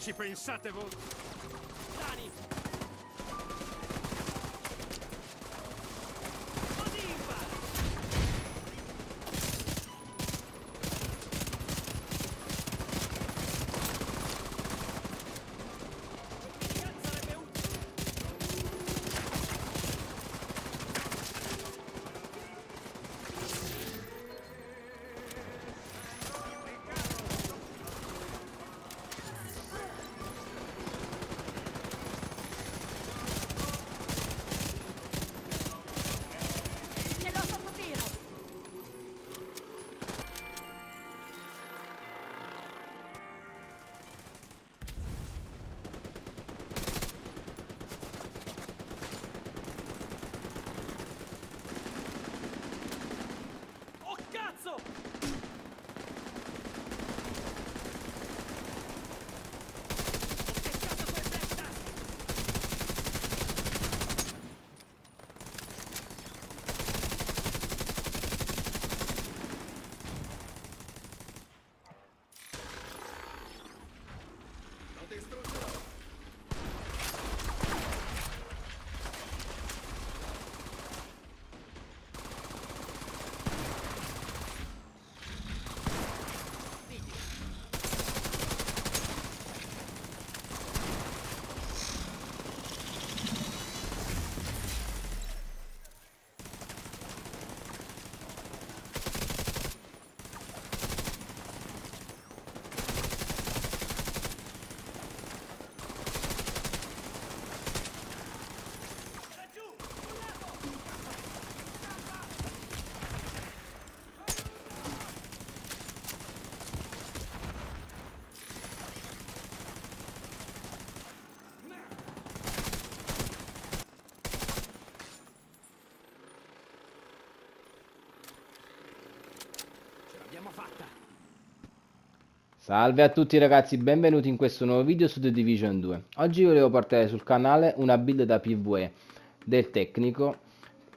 ci pensate voi? Salve a tutti ragazzi, benvenuti in questo nuovo video su The Division 2 Oggi volevo portare sul canale una build da PvE del tecnico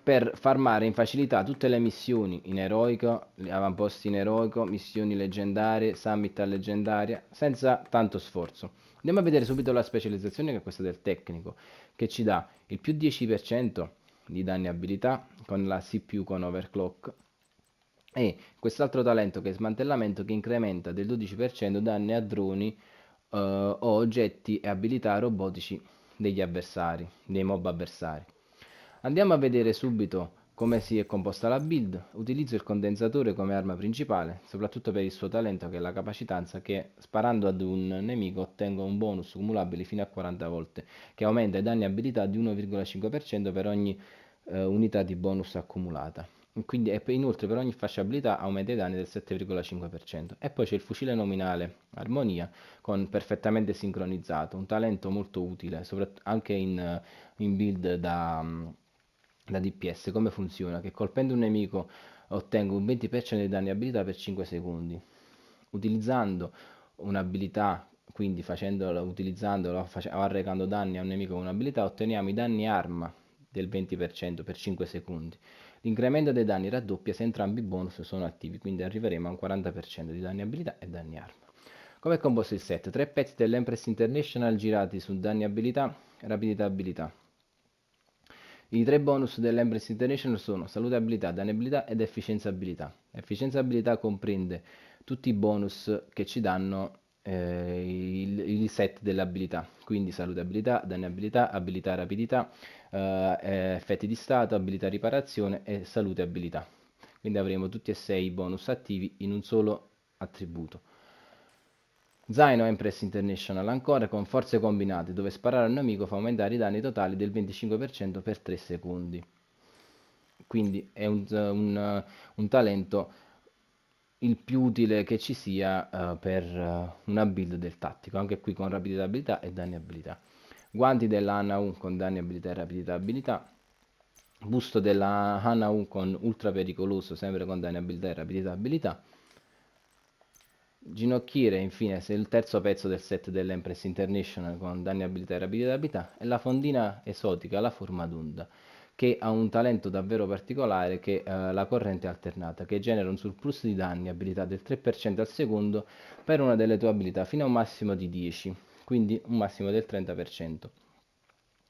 per farmare in facilità tutte le missioni in eroico, avamposti in eroico, missioni leggendarie, summit a leggendaria, senza tanto sforzo. Andiamo a vedere subito la specializzazione che è questa del tecnico, che ci dà il più 10% di danni abilità con la CPU con overclock, e quest'altro talento che è smantellamento che incrementa del 12% danni a droni eh, o oggetti e abilità robotici degli avversari, dei mob avversari. Andiamo a vedere subito come si è composta la build, utilizzo il condensatore come arma principale, soprattutto per il suo talento che è la capacitanza che sparando ad un nemico ottengo un bonus cumulabile fino a 40 volte, che aumenta i danni e abilità di 1,5% per ogni eh, unità di bonus accumulata. Quindi, e inoltre per ogni fascia abilità aumenta i danni del 7,5%. E poi c'è il fucile nominale Armonia, con perfettamente sincronizzato, un talento molto utile, anche in, in build da, da DPS. Come funziona? Che colpendo un nemico ottengo un 20% di danni abilità per 5 secondi. Utilizzando un'abilità quindi facendolo, utilizzandolo o arrecando danni a un nemico con un'abilità otteniamo i danni arma del 20% per 5 secondi L'incremento dei danni raddoppia se entrambi i bonus sono attivi, quindi arriveremo a un 40% di danni abilità e danni arma. Come è composto il set? Tre pezzi dell'Empress International girati su danni abilità, e rapidità abilità. I tre bonus dell'Empress International sono salute abilità, danni abilità ed efficienza abilità. Efficienza abilità comprende tutti i bonus che ci danno eh, il, il set dell'abilità, quindi salute abilità, dannabilità, abilità rapidità, eh, eh, effetti di stato, abilità riparazione e salute abilità. Quindi avremo tutti e sei i bonus attivi in un solo attributo. Zaino Empress International ancora con forze combinate, dove sparare a un nemico fa aumentare i danni totali del 25% per 3 secondi. Quindi è un, un, un talento il più utile che ci sia uh, per uh, eh, una build del tattico, anche qui con rapidità abilità e danni abilità. Guanti della Hana 1 con danni abilità e rapidità abilità, busto della Hana 1 con ultra pericoloso, sempre con danni abilità e rapidità abilità, ginocchiere infine se il terzo pezzo del set dell'Empress International con danni abilità e rapidità abilità e la fondina esotica, la forma d'onda che ha un talento davvero particolare che eh, la corrente alternata, che genera un surplus di danni abilità del 3% al secondo per una delle tue abilità fino a un massimo di 10, quindi un massimo del 30%.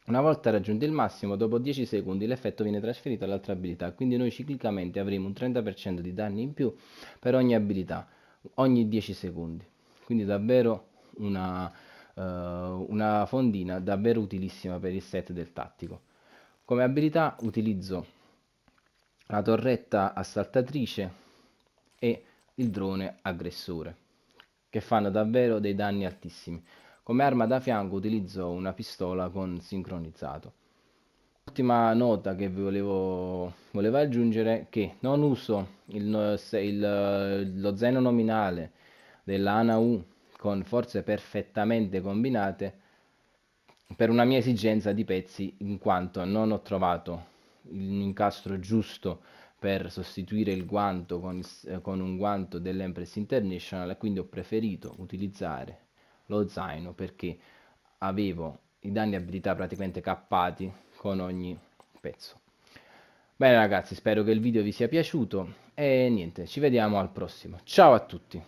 Una volta raggiunto il massimo, dopo 10 secondi l'effetto viene trasferito all'altra abilità, quindi noi ciclicamente avremo un 30% di danni in più per ogni abilità, ogni 10 secondi. Quindi davvero una, uh, una fondina davvero utilissima per il set del tattico. Come abilità utilizzo la torretta assaltatrice e il drone aggressore, che fanno davvero dei danni altissimi. Come arma da fianco utilizzo una pistola con sincronizzato. Ultima nota che volevo, volevo aggiungere è che non uso il, il, lo zeno nominale della ANA U con forze perfettamente combinate per una mia esigenza di pezzi in quanto non ho trovato l'incastro giusto per sostituire il guanto con, il, eh, con un guanto dell'Empress International quindi ho preferito utilizzare lo zaino perché avevo i danni abilità praticamente cappati con ogni pezzo bene ragazzi spero che il video vi sia piaciuto e niente ci vediamo al prossimo ciao a tutti